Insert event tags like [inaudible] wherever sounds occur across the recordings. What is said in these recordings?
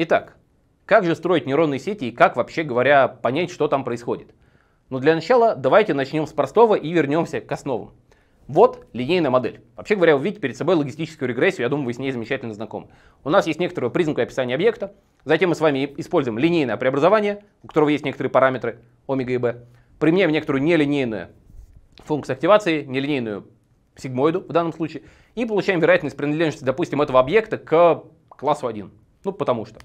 Итак, как же строить нейронные сети и как вообще говоря понять, что там происходит? Но ну, для начала давайте начнем с простого и вернемся к основам. Вот линейная модель. Вообще говоря, вы видите перед собой логистическую регрессию, я думаю, вы с ней замечательно знакомы. У нас есть некоторую признаку описания объекта, затем мы с вами используем линейное преобразование, у которого есть некоторые параметры омега и b, применяем некоторую нелинейную функцию активации, нелинейную сигмоиду в данном случае, и получаем вероятность принадлежности, допустим, этого объекта к классу 1. Ну, потому что.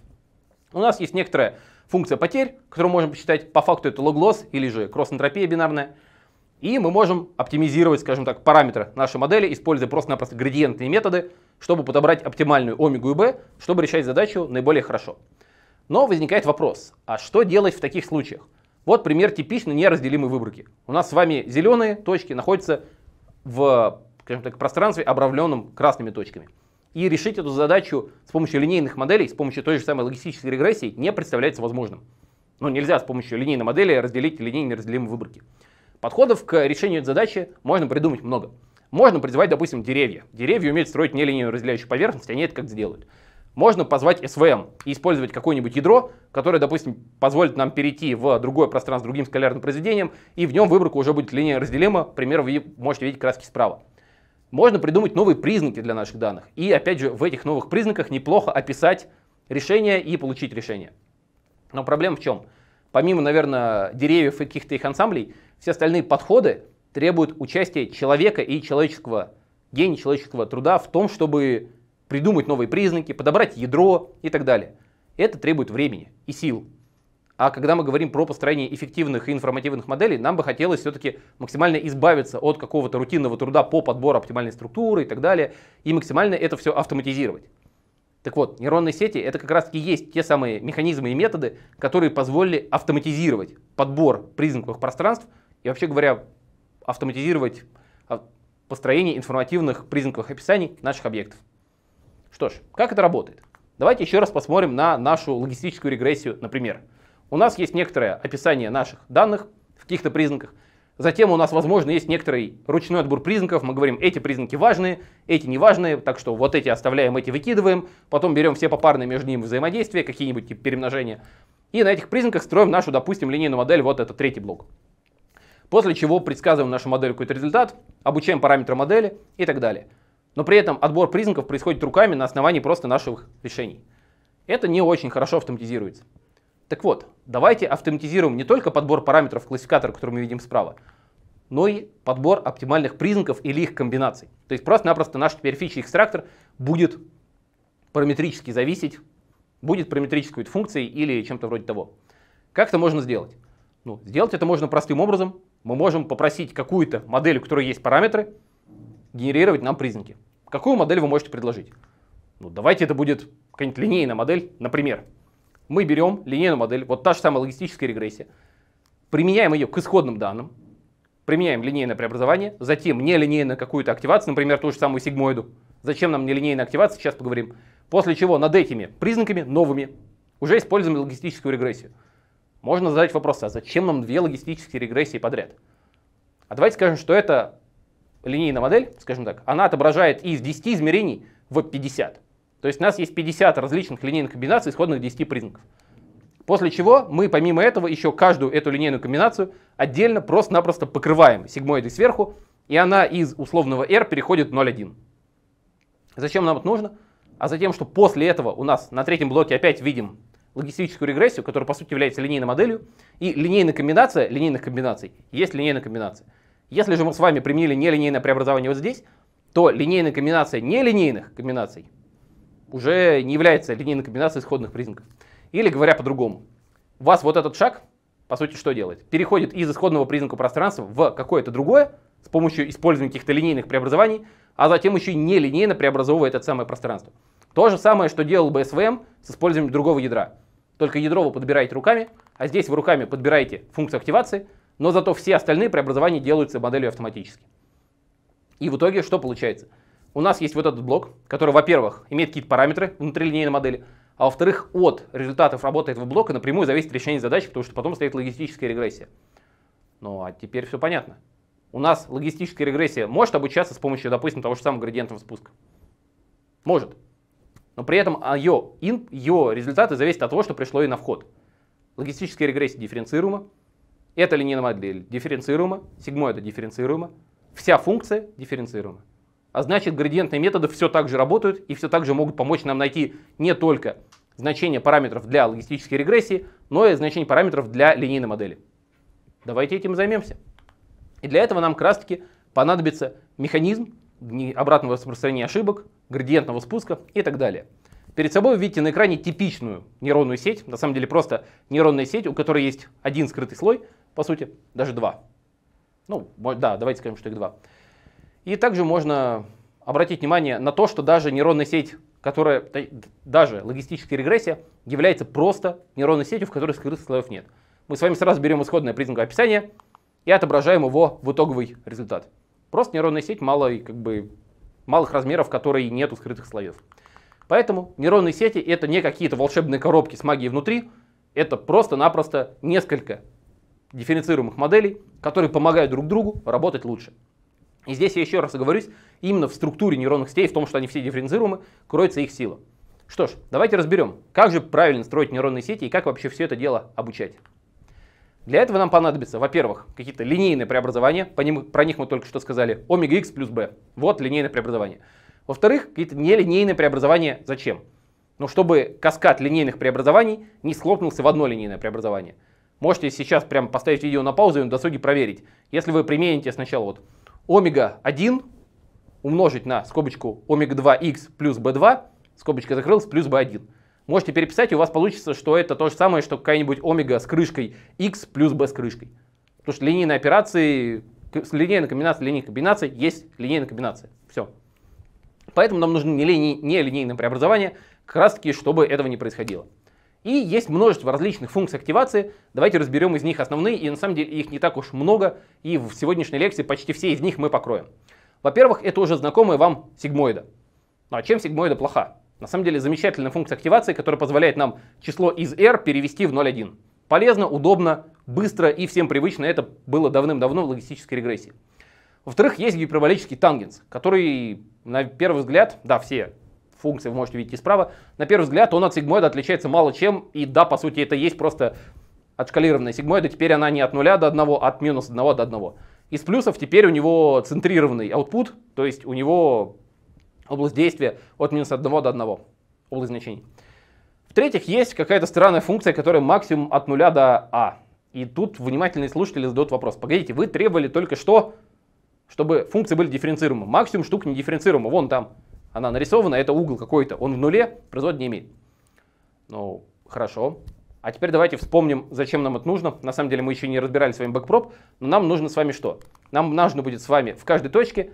У нас есть некоторая функция потерь, которую можем посчитать. По факту это логлосс или же кросс-энтропия бинарная. И мы можем оптимизировать, скажем так, параметры нашей модели, используя просто-напросто градиентные методы, чтобы подобрать оптимальную омегу и b, чтобы решать задачу наиболее хорошо. Но возникает вопрос, а что делать в таких случаях? Вот пример типичной неразделимой выборки. У нас с вами зеленые точки находятся в скажем так, пространстве, обравленном красными точками. И решить эту задачу с помощью линейных моделей, с помощью той же самой логистической регрессии, не представляется возможным. Но ну, нельзя с помощью линейной модели разделить линейные разделимые выборки. Подходов к решению этой задачи можно придумать много. Можно призвать, допустим, деревья. Деревья умеют строить нелинейную разделяющую поверхность, они это как сделают. Можно позвать SVM и использовать какое-нибудь ядро, которое, допустим, позволит нам перейти в другое пространство с другим скалярным произведением, и в нем выборка уже будет линейно разделима, пример вы можете видеть краски справа. Можно придумать новые признаки для наших данных. И опять же, в этих новых признаках неплохо описать решение и получить решение. Но проблема в чем? Помимо, наверное, деревьев и каких-то их ансамблей, все остальные подходы требуют участия человека и человеческого гения, человеческого труда в том, чтобы придумать новые признаки, подобрать ядро и так далее. Это требует времени и сил. А когда мы говорим про построение эффективных и информативных моделей, нам бы хотелось все-таки максимально избавиться от какого-то рутинного труда по подбору оптимальной структуры и так далее, и максимально это все автоматизировать. Так вот, нейронные сети это как раз и есть те самые механизмы и методы, которые позволили автоматизировать подбор признаковых пространств и вообще говоря, автоматизировать а, построение информативных признаковых описаний наших объектов. Что ж, как это работает? Давайте еще раз посмотрим на нашу логистическую регрессию, например. У нас есть некоторое описание наших данных в каких-то признаках, Затем у нас, возможно, есть некоторый ручной отбор признаков. Мы говорим, эти признаки важные, эти не важные, так что вот эти оставляем, эти выкидываем. Потом берем все попарные между ними взаимодействия, какие-нибудь типа перемножения. И на этих признаках строим нашу, допустим, линейную модель, вот этот третий блок. После чего предсказываем нашу модель какой-то результат, обучаем параметры модели и так далее. Но при этом отбор признаков происходит руками на основании просто наших решений. Это не очень хорошо автоматизируется. Так вот, давайте автоматизируем не только подбор параметров классификатора, который мы видим справа, но и подбор оптимальных признаков или их комбинаций. То есть просто-напросто наш теперь фичи-экстрактор будет параметрически зависеть, будет параметрической функцией или чем-то вроде того. Как это можно сделать? Ну, сделать это можно простым образом. Мы можем попросить какую-то модель, у которой есть параметры, генерировать нам признаки. Какую модель вы можете предложить? Ну, давайте это будет какая-нибудь линейная модель, например мы берем линейную модель, вот та же самая логистическая регрессия, применяем ее к исходным данным, применяем линейное преобразование, затем нелинейную какую-то активацию, например, ту же самую сигмоиду. Зачем нам нелинейная активация, сейчас поговорим. После чего над этими признаками новыми уже используем логистическую регрессию. Можно задать вопрос, а зачем нам две логистические регрессии подряд? А давайте скажем, что эта линейная модель, скажем так, она отображает из 10 измерений в 50. То есть у нас есть 50 различных линейных комбинаций исходных 10 признаков. После чего мы помимо этого еще каждую эту линейную комбинацию отдельно просто-напросто покрываем сигмоидой сверху, и она из условного R переходит в 0,1. Зачем нам это нужно? А затем, что после этого у нас на третьем блоке опять видим логистическую регрессию, которая по сути является линейной моделью, и линейная комбинация линейных комбинаций есть линейная комбинация. Если же мы с вами применили нелинейное преобразование вот здесь, то линейная комбинация нелинейных комбинаций уже не является линейной комбинацией исходных признаков. Или говоря по-другому, у вас вот этот шаг, по сути, что делает? Переходит из исходного признака пространства в какое-то другое с помощью использования каких-то линейных преобразований, а затем еще и нелинейно преобразовывает это самое пространство. То же самое, что делал бы SVM с использованием другого ядра. Только ядро вы подбираете руками, а здесь вы руками подбираете функцию активации, но зато все остальные преобразования делаются моделью автоматически. И в итоге что получается? у нас есть вот этот блок, который, во-первых, имеет какие-то параметры внутри линейной модели, а во-вторых, от результатов работы этого блока напрямую зависит решение задачи, потому что потом стоит логистическая регрессия. Ну а теперь все понятно. У нас логистическая регрессия может обучаться с помощью, допустим, того же самого градиентного спуска. Может. Но при этом ее, in, ее результаты зависят от того, что пришло ей на вход. Логистическая регрессия дифференцируема. Это линейная модель дифференцируема. Сигмоида дифференцируема. Вся функция дифференцируема. А значит, градиентные методы все так же работают и все так же могут помочь нам найти не только значение параметров для логистической регрессии, но и значение параметров для линейной модели. Давайте этим займемся. И для этого нам как раз таки понадобится механизм обратного распространения ошибок, градиентного спуска и так далее. Перед собой вы видите на экране типичную нейронную сеть, на самом деле просто нейронная сеть, у которой есть один скрытый слой, по сути, даже два. Ну, да, давайте скажем, что их два. И также можно обратить внимание на то, что даже нейронная сеть, которая, даже логистическая регрессия, является просто нейронной сетью, в которой скрытых слоев нет. Мы с вами сразу берем исходное признаковое описание и отображаем его в итоговый результат. Просто нейронная сеть малой, как бы, малых размеров, которой нет скрытых слоев. Поэтому нейронные сети это не какие-то волшебные коробки с магией внутри, это просто-напросто несколько дифференцируемых моделей, которые помогают друг другу работать лучше. И здесь я еще раз оговорюсь, именно в структуре нейронных сетей, в том, что они все дифференцируемы, кроется их сила. Что ж, давайте разберем, как же правильно строить нейронные сети и как вообще все это дело обучать. Для этого нам понадобится, во-первых, какие-то линейные преобразования, по ним, про них мы только что сказали, омега x плюс b, вот линейное преобразование. Во-вторых, какие-то нелинейные преобразования зачем? Ну, чтобы каскад линейных преобразований не схлопнулся в одно линейное преобразование. Можете сейчас прямо поставить видео на паузу и на досуге проверить. Если вы примените сначала вот омега-1 умножить на скобочку омега-2х плюс b2, скобочка закрылась, плюс b1. Можете переписать, и у вас получится, что это то же самое, что какая-нибудь омега с крышкой x плюс b с крышкой. Потому что линейные операции, линейная комбинация линейная комбинация есть линейная комбинация. Все. Поэтому нам нужны не, линей, не линейные преобразования, как раз таки, чтобы этого не происходило. И есть множество различных функций активации. Давайте разберем из них основные, и на самом деле их не так уж много, и в сегодняшней лекции почти все из них мы покроем. Во-первых, это уже знакомая вам сигмоида. Ну а чем сигмоида плоха? На самом деле замечательная функция активации, которая позволяет нам число из r перевести в 0,1. Полезно, удобно, быстро и всем привычно. Это было давным-давно в логистической регрессии. Во-вторых, есть гиперболический тангенс, который на первый взгляд, да, все функции вы можете видеть справа. На первый взгляд он от сигмоида отличается мало чем, и да, по сути, это есть просто отшкалированная сигмоида, теперь она не от 0 до 1, а от минус 1 до 1. Из плюсов теперь у него центрированный output, то есть у него область действия от минус 1 до 1, область значений. В-третьих, есть какая-то странная функция, которая максимум от 0 до а. И тут внимательные слушатели задают вопрос. Погодите, вы требовали только что, чтобы функции были дифференцируемы. Максимум штук не дифференцируемы. Вон там она нарисована, это угол какой-то, он в нуле, производ не имеет. Ну, хорошо. А теперь давайте вспомним, зачем нам это нужно. На самом деле мы еще не разбирали с вами бэкпроп, но нам нужно с вами что? Нам нужно будет с вами в каждой точке,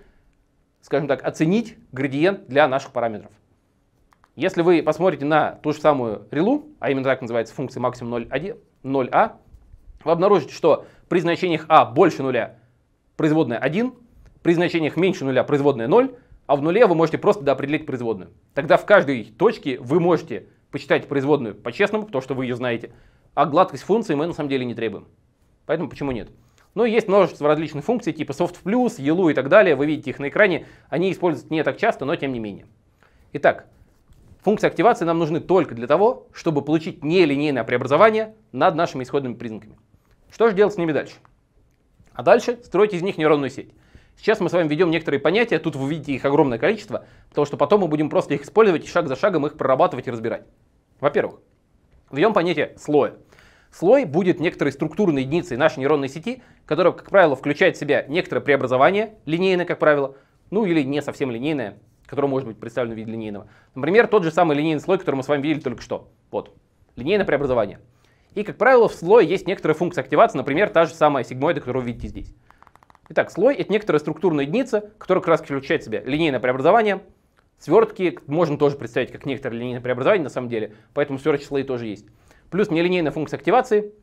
скажем так, оценить градиент для наших параметров. Если вы посмотрите на ту же самую релу, а именно так называется функция максимум 0,1, 0а, вы обнаружите, что при значениях а больше нуля производная 1, при значениях меньше нуля производная 0, а в нуле вы можете просто доопределить производную. Тогда в каждой точке вы можете посчитать производную по-честному, потому что вы ее знаете, а гладкость функции мы на самом деле не требуем. Поэтому почему нет? Но ну, есть множество различных функций, типа soft+, yellow и так далее, вы видите их на экране, они используются не так часто, но тем не менее. Итак, функции активации нам нужны только для того, чтобы получить нелинейное преобразование над нашими исходными признаками. Что же делать с ними дальше? А дальше строить из них нейронную сеть. Сейчас мы с вами ведем некоторые понятия, тут вы видите их огромное количество, потому что потом мы будем просто их использовать и шаг за шагом их прорабатывать и разбирать. Во-первых, введем понятие слоя. Слой будет некоторой структурной единицей нашей нейронной сети, которая, как правило, включает в себя некоторое преобразование, линейное, как правило, ну или не совсем линейное, которое может быть представлено в виде линейного. Например, тот же самый линейный слой, который мы с вами видели только что. Вот, линейное преобразование. И, как правило, в слое есть некоторая функция активации, например, та же самая сигмоида, которую вы видите здесь. Итак, слой это некоторая структурная единица, которая как раз включает в себя линейное преобразование. Свертки можно тоже представить как некоторое линейное преобразование на самом деле, поэтому свертки слои тоже есть. Плюс нелинейная функция активации.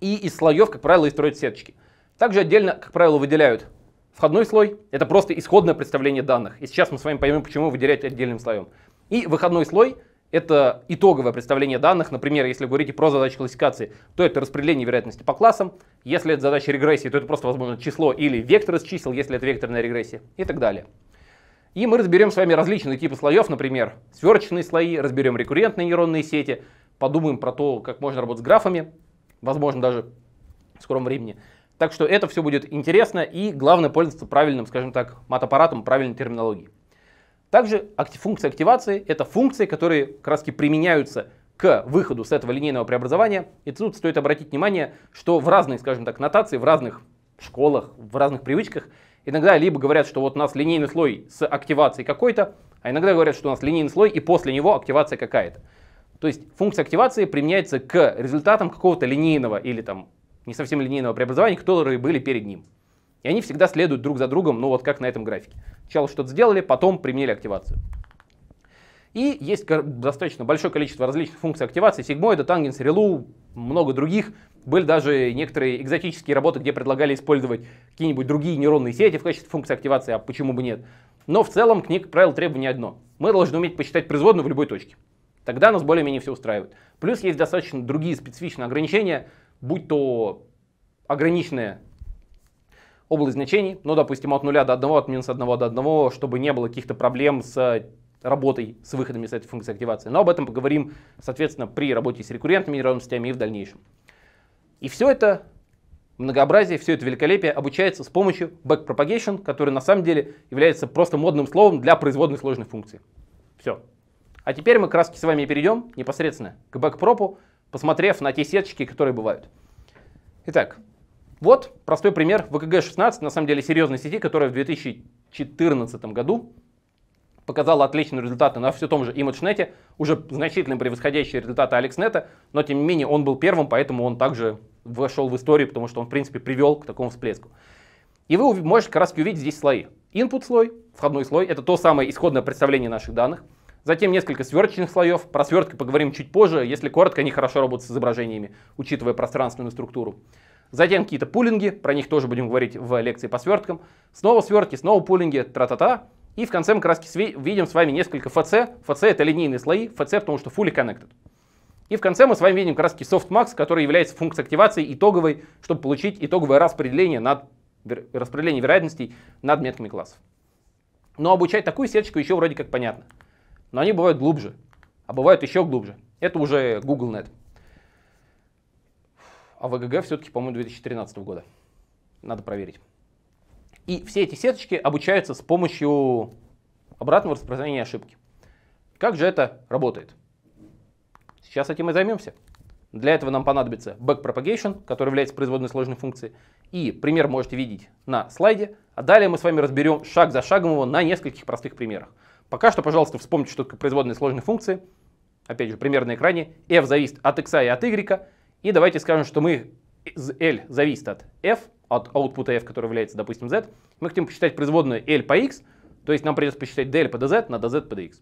И из слоев, как правило, и строят сеточки. Также отдельно, как правило, выделяют входной слой. Это просто исходное представление данных. И сейчас мы с вами поймем, почему выделять отдельным слоем. И выходной слой — это итоговое представление данных, например, если говорить про задачи классификации, то это распределение вероятности по классам, если это задача регрессии, то это просто, возможно, число или вектор из чисел, если это векторная регрессия и так далее. И мы разберем с вами различные типы слоев, например, сверточные слои, разберем рекуррентные нейронные сети, подумаем про то, как можно работать с графами, возможно, даже в скором времени. Так что это все будет интересно и главное пользоваться правильным, скажем так, мат-аппаратом, правильной терминологией. Также функция активации — это функции, которые как применяются к выходу с этого линейного преобразования. И тут стоит обратить внимание, что в разных, скажем так, нотации, в разных школах, в разных привычках иногда либо говорят, что вот у нас линейный слой с активацией какой-то, а иногда говорят, что у нас линейный слой и после него активация какая-то. То есть функция активации применяется к результатам какого-то линейного или там не совсем линейного преобразования, которые были перед ним. И они всегда следуют друг за другом, ну вот как на этом графике. Сначала что-то сделали, потом применили активацию. И есть достаточно большое количество различных функций активации. Сигмоида, тангенс, релу, много других. Были даже некоторые экзотические работы, где предлагали использовать какие-нибудь другие нейронные сети в качестве функции активации, а почему бы нет. Но в целом к книг правил требование одно. Мы должны уметь посчитать производную в любой точке. Тогда нас более-менее все устраивает. Плюс есть достаточно другие специфичные ограничения, будь то ограниченное область значений, ну, допустим, от 0 до 1, от минус 1 до 1, чтобы не было каких-то проблем с э, работой с выходами с этой функции активации. Но об этом поговорим, соответственно, при работе с рекуррентными нейронными сетями и в дальнейшем. И все это многообразие, все это великолепие обучается с помощью backpropagation, который на самом деле является просто модным словом для производной сложной функции. Все. А теперь мы краски с вами перейдем непосредственно к backpropу, посмотрев на те сеточки, которые бывают. Итак, вот простой пример ВКГ-16, на самом деле серьезной сети, которая в 2014 году показала отличные результаты на все том же ImageNet, уже значительно превосходящие результаты AlexNet, но тем не менее он был первым, поэтому он также вошел в историю, потому что он в принципе привел к такому всплеску. И вы можете как раз увидеть здесь слои. Input слой, входной слой, это то самое исходное представление наших данных. Затем несколько сверточных слоев. Про свертки поговорим чуть позже, если коротко, они хорошо работают с изображениями, учитывая пространственную структуру. Затем какие-то пулинги, про них тоже будем говорить в лекции по сверткам. Снова свертки, снова пулинги, тра-та-та. И в конце мы как раз видим с вами несколько ФЦ. ФЦ это линейные слои, ФЦ потому что fully connected. И в конце мы с вами видим краски раз softmax, который является функцией активации итоговой, чтобы получить итоговое распределение, над, распределение вероятностей над метками классов. Но обучать такую сеточку еще вроде как понятно. Но они бывают глубже, а бывают еще глубже. Это уже GoogleNet а ВГГ все-таки, по-моему, 2013 года. Надо проверить. И все эти сеточки обучаются с помощью обратного распространения ошибки. Как же это работает? Сейчас этим и займемся. Для этого нам понадобится backpropagation, который является производной сложной функцией. И пример можете видеть на слайде. А далее мы с вами разберем шаг за шагом его на нескольких простых примерах. Пока что, пожалуйста, вспомните, что такое производные сложные функции. Опять же, пример на экране. f зависит от x и от y. И давайте скажем, что мы L зависит от F, от output F, который является, допустим, Z. Мы хотим посчитать производную L по X, то есть нам придется посчитать DL по DZ на DZ по DX.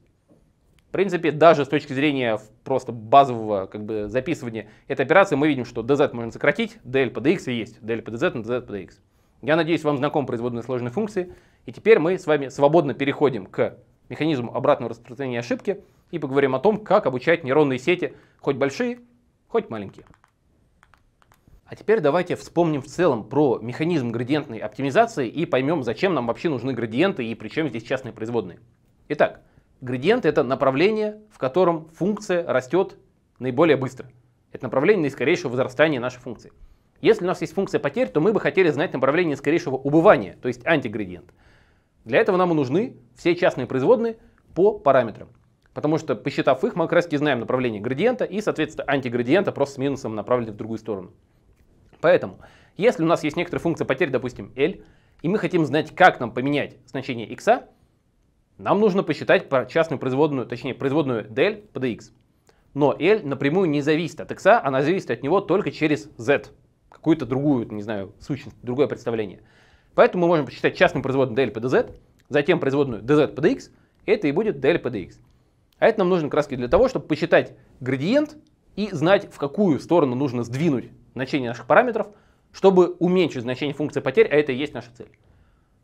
В принципе, даже с точки зрения просто базового как бы, записывания этой операции, мы видим, что DZ можно сократить, DL по DX и есть, DL по DZ на DZ по DX. Я надеюсь, вам знаком производные сложные функции. И теперь мы с вами свободно переходим к механизму обратного распространения ошибки и поговорим о том, как обучать нейронные сети, хоть большие, хоть маленькие. А теперь давайте вспомним в целом про механизм градиентной оптимизации и поймем, зачем нам вообще нужны градиенты и при чем здесь частные производные. Итак, градиент это направление, в котором функция растет наиболее быстро. Это направление наискорейшего возрастания нашей функции. Если у нас есть функция потерь, то мы бы хотели знать направление скорейшего убывания, то есть антиградиент. Для этого нам и нужны все частные производные по параметрам. Потому что, посчитав их, мы как раз таки знаем направление градиента и, соответственно, антиградиента просто с минусом направлены в другую сторону. Поэтому, если у нас есть некоторая функция потерь, допустим, L, и мы хотим знать, как нам поменять значение x, нам нужно посчитать частную производную, точнее, производную del по dx. Но L напрямую не зависит от x, она зависит от него только через z, какую-то другую, не знаю, сущность, другое представление. Поэтому мы можем посчитать частную производную del по dz, затем производную dz по dx, это и будет del по dx. А это нам нужно краски для того, чтобы посчитать градиент и знать, в какую сторону нужно сдвинуть значение наших параметров, чтобы уменьшить значение функции потерь, а это и есть наша цель.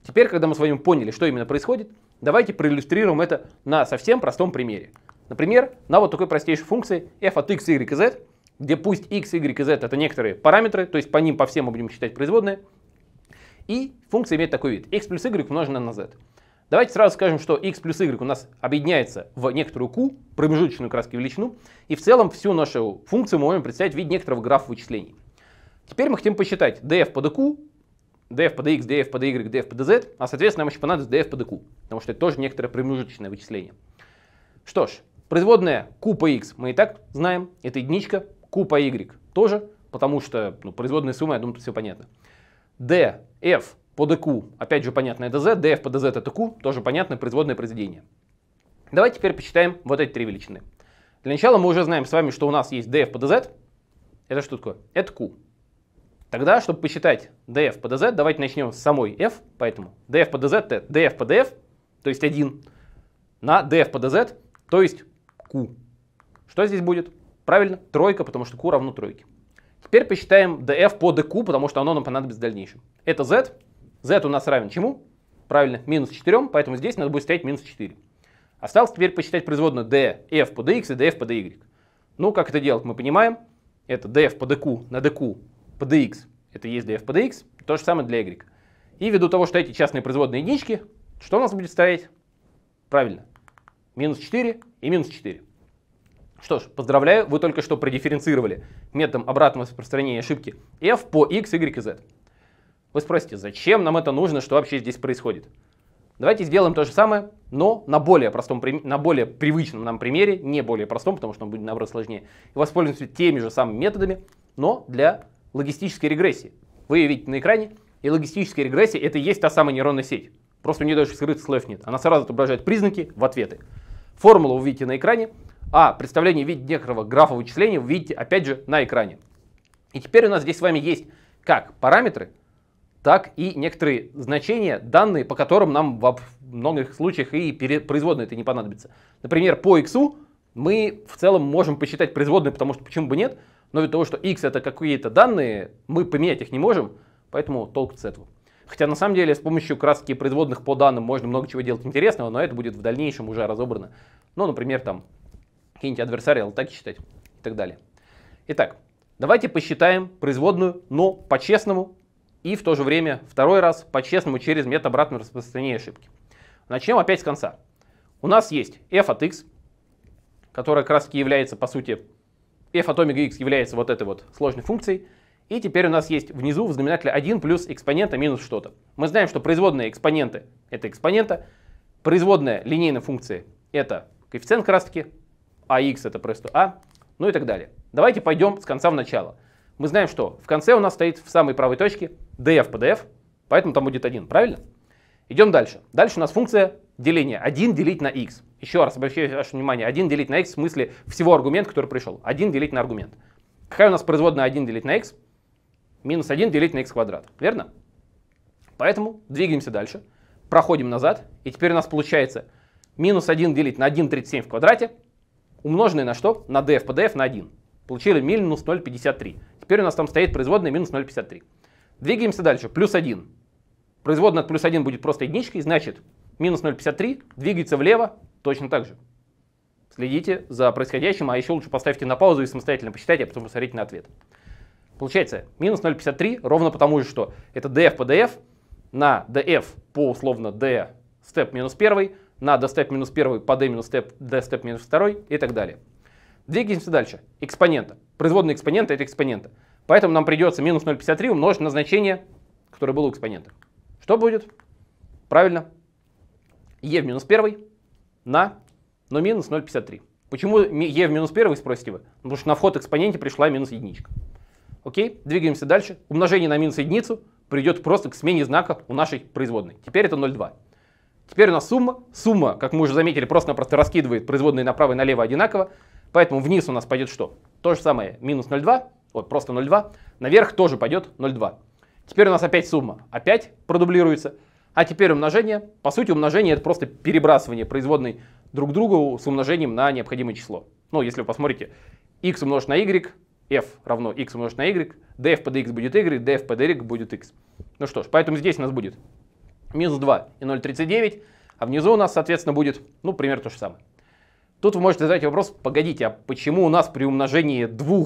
Теперь, когда мы с вами поняли, что именно происходит, давайте проиллюстрируем это на совсем простом примере. Например, на вот такой простейшей функции f от x, y и z, где пусть x, y и z это некоторые параметры, то есть по ним по всем мы будем считать производные, и функция имеет такой вид, x плюс y умноженное на z. Давайте сразу скажем, что x плюс y у нас объединяется в некоторую q, промежуточную краски величину, и в целом всю нашу функцию мы можем представить в виде некоторого графа вычислений. Теперь мы хотим посчитать df по dq, df по dx, df по dy, df по dz, а соответственно нам еще понадобится df по dq, потому что это тоже некоторое промежуточное вычисление. Что ж, производная q по x мы и так знаем, это единичка, q по y тоже, потому что ну, производная сумма, я думаю, тут все понятно. df по ДК, опять же понятно понятное ДЗ, DF по ДЗ это ТК, тоже понятно производное произведение. Давайте теперь посчитаем вот эти три величины. Для начала мы уже знаем с вами, что у нас есть DF по DZ. Это что такое? Это Q. Тогда, чтобы посчитать DF по DZ, давайте начнем с самой F. Поэтому DF по DZ это DF по DF, то есть 1, на DF по DZ, то есть Q. Что здесь будет? Правильно, тройка, потому что Q равно тройке. Теперь посчитаем DF по DQ, потому что оно нам понадобится в дальнейшем. Это Z, z у нас равен чему? Правильно, минус 4, поэтому здесь надо будет стоять минус 4. Осталось теперь посчитать производную df по dx и df по dy. Ну, как это делать, мы понимаем. Это df по dq на dq по dx. Это есть df по dx. То же самое для y. И ввиду того, что эти частные производные единички, что у нас будет стоять? Правильно, минус 4 и минус 4. Что ж, поздравляю, вы только что продифференцировали методом обратного распространения ошибки f по x, y и z. Вы спросите, зачем нам это нужно, что вообще здесь происходит? Давайте сделаем то же самое, но на более простом, на более привычном нам примере, не более простом, потому что он будет наоборот сложнее, и воспользуемся теми же самыми методами, но для логистической регрессии. Вы ее видите на экране, и логистическая регрессия это и есть та самая нейронная сеть. Просто у нее даже скрытых слоев нет. Она сразу отображает признаки в ответы. Формулу вы видите на экране, а представление в виде некоторого графа вычисления вы видите опять же на экране. И теперь у нас здесь с вами есть как параметры, так и некоторые значения, данные, по которым нам во многих случаях и производные это не понадобится. Например, по x мы в целом можем посчитать производные, потому что почему бы нет, но из-за того, что x это какие-то данные, мы поменять их не можем, поэтому толк с этого. Хотя на самом деле с помощью краски производных по данным можно много чего делать интересного, но это будет в дальнейшем уже разобрано. Ну, например, там какие-нибудь адверсариалы так считать и так далее. Итак, давайте посчитаем производную, но по-честному и в то же время второй раз по-честному через метод обратного распространения ошибки. Начнем опять с конца. У нас есть f от x, которая как раз таки является, по сути, f от омега x является вот этой вот сложной функцией. И теперь у нас есть внизу в знаменателе 1 плюс экспонента минус что-то. Мы знаем, что производные экспоненты — это экспонента, производная линейной функции — это коэффициент как раз таки, а x — это просто а, ну и так далее. Давайте пойдем с конца в начало — мы знаем, что в конце у нас стоит в самой правой точке df pdf поэтому там будет 1, правильно? Идем дальше. Дальше у нас функция деления 1 делить на x. Еще раз обращаю ваше внимание, 1 делить на x в смысле всего аргумента, который пришел. 1 делить на аргумент. Какая у нас производная 1 делить на x? Минус 1 делить на x квадрат, верно? Поэтому двигаемся дальше, проходим назад, и теперь у нас получается минус 1 делить на 1,37 в квадрате, умноженное на что? На df pdf на 1. Получили минус 0,53. Теперь у нас там стоит производная минус 0,53. Двигаемся дальше. Плюс 1. Производная от плюс 1 будет просто единичкой, значит, минус 0,53 двигается влево точно так же. Следите за происходящим, а еще лучше поставьте на паузу и самостоятельно посчитайте, а потом посмотрите на ответ. Получается, минус 0,53 ровно потому же, что это df по df на df по условно d степ минус 1, на d степ минус 1 по d минус степ, d степ минус 2 и так далее. Двигаемся дальше. Экспонента. Производные экспонента это экспонента. Поэтому нам придется минус 0,53 умножить на значение, которое было у экспонента. Что будет? Правильно. е в минус 1 на, но минус 0,53. Почему е в минус 1, спросите вы? Потому что на вход экспоненте пришла минус единичка. Окей, двигаемся дальше. Умножение на минус единицу приведет просто к смене знака у нашей производной. Теперь это 0,2. Теперь у нас сумма. Сумма, как мы уже заметили, просто-напросто раскидывает производные направо и налево одинаково. Поэтому вниз у нас пойдет что? То же самое, минус 0,2, вот просто 0,2, наверх тоже пойдет 0,2. Теперь у нас опять сумма, опять продублируется. А теперь умножение. По сути, умножение это просто перебрасывание производной друг к другу с умножением на необходимое число. Ну, если вы посмотрите, x умножить на y, f равно x умножить на y, df по dx будет y, df по dy будет x. Ну что ж, поэтому здесь у нас будет минус 2 и 0,39, а внизу у нас, соответственно, будет, ну, примерно то же самое. Тут вы можете задать вопрос, погодите, а почему у нас при умножении 2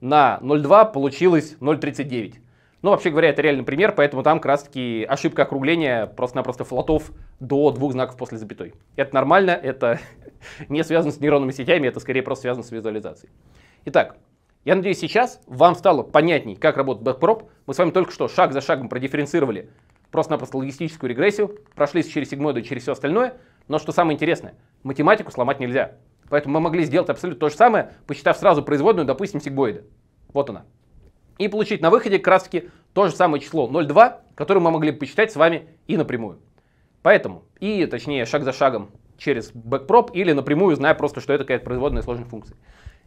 на 0,2 получилось 0,39? Ну, вообще говоря, это реальный пример, поэтому там как раз таки ошибка округления просто-напросто флотов до двух знаков после запятой. Это нормально, это [laughs] не связано с нейронными сетями, это скорее просто связано с визуализацией. Итак, я надеюсь, сейчас вам стало понятней, как работает Backprop. Мы с вами только что шаг за шагом продифференцировали просто-напросто логистическую регрессию, прошлись через сигмоиды и через все остальное, но что самое интересное, математику сломать нельзя. Поэтому мы могли сделать абсолютно то же самое, посчитав сразу производную, допустим, сигмоида. Вот она. И получить на выходе как раз таки то же самое число 0,2, которое мы могли бы посчитать с вами и напрямую. Поэтому, и точнее шаг за шагом через бэкпроп или напрямую, зная просто, что это какая-то производная сложной функции.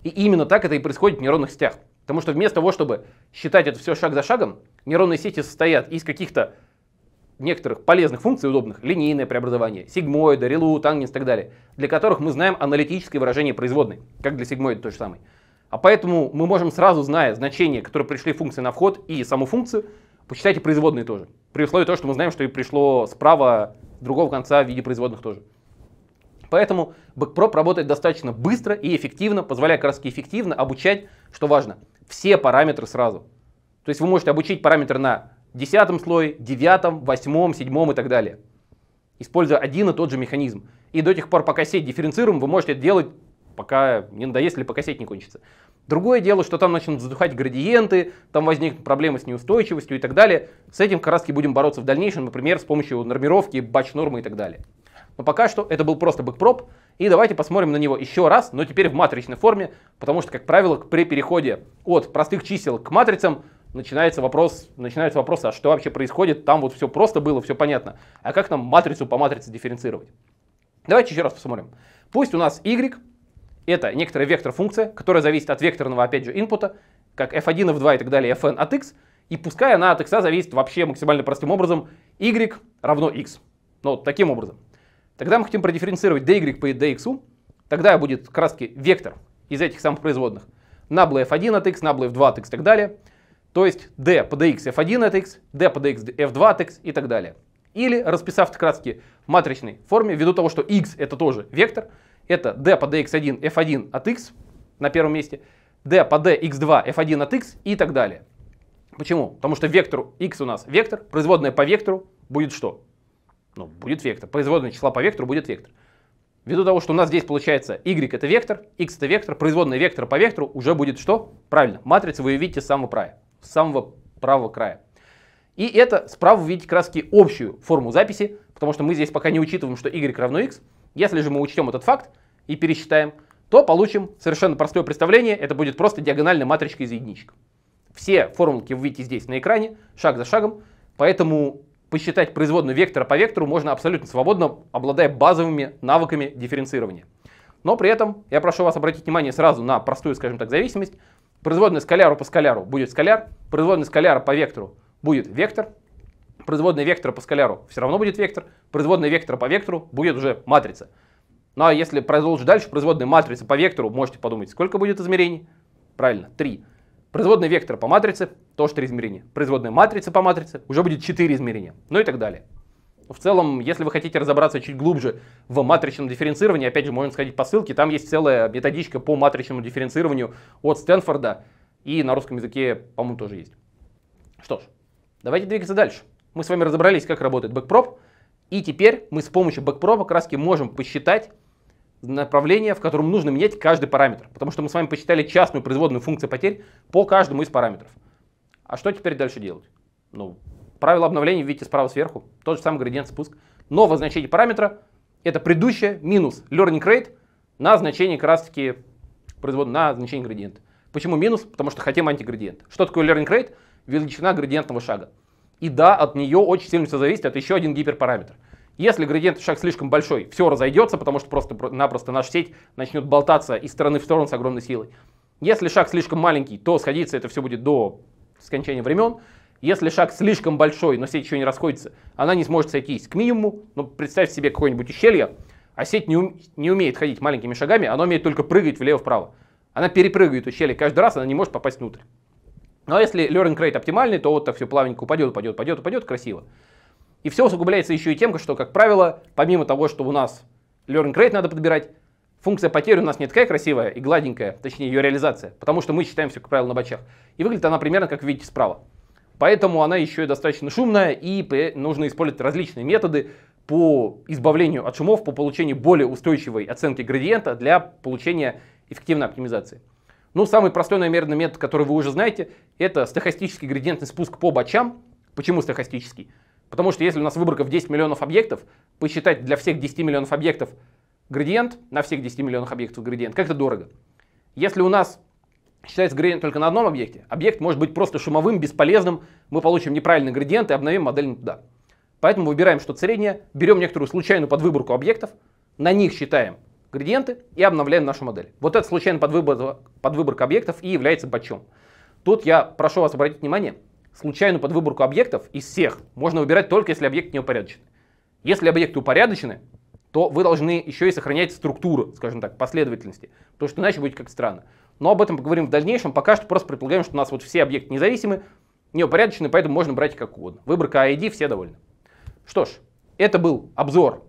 И именно так это и происходит в нейронных сетях. Потому что вместо того, чтобы считать это все шаг за шагом, нейронные сети состоят из каких-то некоторых полезных функций удобных, линейное преобразование, сигмоида, релу, тангенс и так далее, для которых мы знаем аналитическое выражение производной, как для сигмоида то же самое. А поэтому мы можем сразу, зная значения, которые пришли функции на вход и саму функцию, посчитать и производные тоже. При условии того, что мы знаем, что и пришло справа другого конца в виде производных тоже. Поэтому BackProp работает достаточно быстро и эффективно, позволяя как эффективно обучать, что важно, все параметры сразу. То есть вы можете обучить параметр на десятом слое, девятом, восьмом, седьмом и так далее. Используя один и тот же механизм. И до тех пор, пока сеть дифференцируем, вы можете это делать, пока не надоест или пока сеть не кончится. Другое дело, что там начнут задухать градиенты, там возникнут проблемы с неустойчивостью и так далее. С этим как раз будем бороться в дальнейшем, например, с помощью нормировки, батч-нормы и так далее. Но пока что это был просто бэкпроп, и давайте посмотрим на него еще раз, но теперь в матричной форме, потому что, как правило, при переходе от простых чисел к матрицам начинается вопрос, начинается вопрос а что вообще происходит, там вот все просто было, все понятно. А как нам матрицу по матрице дифференцировать? Давайте еще раз посмотрим. Пусть у нас y это некоторая вектор-функция, которая зависит от векторного, опять же, инпута, как f1, f2 и так далее, fn от x, и пускай она от x зависит вообще максимально простым образом, y равно x. Ну, вот таким образом. Тогда мы хотим продифференцировать dy по dx, тогда будет как вектор из этих самых производных. Набла f1 от x, набла f2 от x и так далее – то есть d под x f1 от x, d под x f2 от x и так далее. Или расписав в раз матричной форме, ввиду того, что x это тоже вектор, это d под dx1 f1 от x на первом месте, d по dx 2 f1 от x и так далее. Почему? Потому что вектор x у нас вектор, производная по вектору будет что? Ну, будет вектор. Производная числа по вектору будет вектор. Ввиду того, что у нас здесь получается y это вектор, x это вектор, производная вектора по вектору уже будет что? Правильно, Матрица вы видите с самого края с самого правого края. И это справа вы видите краски общую форму записи, потому что мы здесь пока не учитываем, что y равно x. Если же мы учтем этот факт и пересчитаем, то получим совершенно простое представление, это будет просто диагональная матричка из единичек. Все формулки вы видите здесь на экране, шаг за шагом, поэтому посчитать производную вектора по вектору можно абсолютно свободно, обладая базовыми навыками дифференцирования. Но при этом я прошу вас обратить внимание сразу на простую, скажем так, зависимость, Производная скаляру по скаляру будет скаляр, производная скаляра по вектору будет вектор, производная вектора по скаляру все равно будет вектор, производная вектора по вектору будет уже матрица. Ну а если продолжить дальше, производная матрицы по вектору, можете подумать, сколько будет измерений? Правильно, 3. Производная вектора по матрице тоже 3 измерения. Производная матрица по матрице уже будет 4 измерения. Ну и так далее. В целом, если вы хотите разобраться чуть глубже в матричном дифференцировании, опять же, можно сходить по ссылке, там есть целая методичка по матричному дифференцированию от Стэнфорда, и на русском языке, по-моему, тоже есть. Что ж, давайте двигаться дальше. Мы с вами разобрались, как работает бэкпроп, и теперь мы с помощью бэкпропа как раз можем посчитать направление, в котором нужно менять каждый параметр, потому что мы с вами посчитали частную производную функцию потерь по каждому из параметров. А что теперь дальше делать? Ну, Правило обновления видите справа сверху, тот же самый градиент спуск. Новое значение параметра это предыдущее минус learning rate на значение как раз таки производ, на значение градиента. Почему минус? Потому что хотим антиградиент. Что такое learning rate? Величина градиентного шага. И да, от нее очень сильно все зависит, это еще один гиперпараметр. Если градиент шаг слишком большой, все разойдется, потому что просто-напросто наша сеть начнет болтаться из стороны в сторону с огромной силой. Если шаг слишком маленький, то сходиться это все будет до скончания времен. Если шаг слишком большой, но сеть еще не расходится, она не сможет сойтись к минимуму. Но ну, представь себе какое-нибудь ущелье, а сеть не, ум, не умеет ходить маленькими шагами, она умеет только прыгать влево-вправо. Она перепрыгивает ущелье каждый раз, она не может попасть внутрь. Но ну, а если learning rate оптимальный, то вот так все плавненько упадет, упадет, упадет, упадет, красиво. И все усугубляется еще и тем, что, как правило, помимо того, что у нас learning rate надо подбирать, функция потерь у нас не такая красивая и гладенькая, точнее ее реализация, потому что мы считаем все, как правило, на бачах. И выглядит она примерно, как видите справа. Поэтому она еще и достаточно шумная, и нужно использовать различные методы по избавлению от шумов, по получению более устойчивой оценки градиента для получения эффективной оптимизации. Ну, самый простой, наверное, метод, который вы уже знаете, это стохастический градиентный спуск по бачам. Почему стохастический? Потому что если у нас выборка в 10 миллионов объектов, посчитать для всех 10 миллионов объектов градиент, на всех 10 миллионов объектов градиент, как-то дорого. Если у нас считается градиент только на одном объекте. Объект может быть просто шумовым, бесполезным. Мы получим неправильный градиент и обновим модель не туда. Поэтому выбираем что-то среднее, берем некоторую случайную подвыборку объектов, на них считаем градиенты и обновляем нашу модель. Вот эта случайная подвыбор, подвыборка объектов и является батчом. Тут я прошу вас обратить внимание, случайную подвыборку объектов из всех можно выбирать только если объект не упорядочен. Если объекты упорядочены, то вы должны еще и сохранять структуру, скажем так, последовательности, потому что иначе будет как странно но об этом поговорим в дальнейшем. Пока что просто предполагаем, что у нас вот все объекты независимы, неупорядочены, поэтому можно брать как угодно. Выборка ID, все довольны. Что ж, это был обзор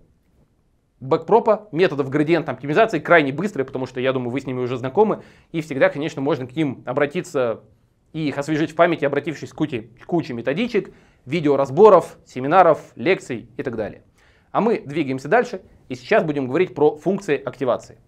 бэкпропа, методов градиентной оптимизации, крайне быстрые, потому что, я думаю, вы с ними уже знакомы, и всегда, конечно, можно к ним обратиться и их освежить в памяти, обратившись к куче, к куче методичек, видеоразборов, семинаров, лекций и так далее. А мы двигаемся дальше, и сейчас будем говорить про функции активации.